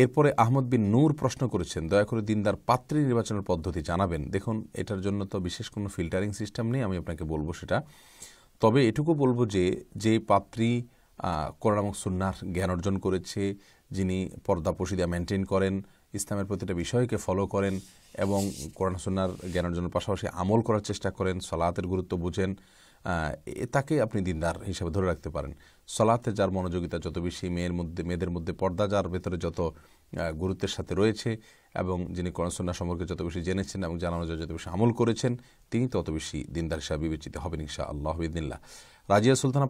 এরপরে আহমদ বিন নূর প্রশ্ন করেছেন দয়া করে দিনদার পাত্রী নির্বাচনের পদ্ধতি জানাবেন দেখুন এটার জন্য তো বিশেষ কোনো ফিল্টারিং সিস্টেম নেই আমি আপনাকে বলবো সেটা তবে এটুকু বলবো যে যে পাত্রী কোরআনামক সুন্নার জ্ঞান অর্জন করেছে যিনি পর্দা পশিদা মেনটেন করেন ইসলামের প্রতিটা বিষয়কে ফলো করেন এবং কোরআন সুন্নার জ্ঞান অর্জনের পাশাপাশি আমল করার চেষ্টা করেন সলাতের গুরুত্ব বুঝেন তাকে আপনি দিনদার হিসেবে ধরে রাখতে পারেন সলাতে যার মনোযোগিতা যত বেশি মেয়ের মধ্যে মেয়েদের মধ্যে পর্দা যার ভেতরে যত গুরুত্বের সাথে রয়েছে এবং যিনি করণসন্না সম্পর্কে যত বেশি জেনেছেন এবং জানানো যায় যত বেশি আমল করেছেন তিনি তত বেশি দিনদার হিসাবে বিবেচিত হবেন ইনশা আল্লাহ রাজিয়া সুলতানা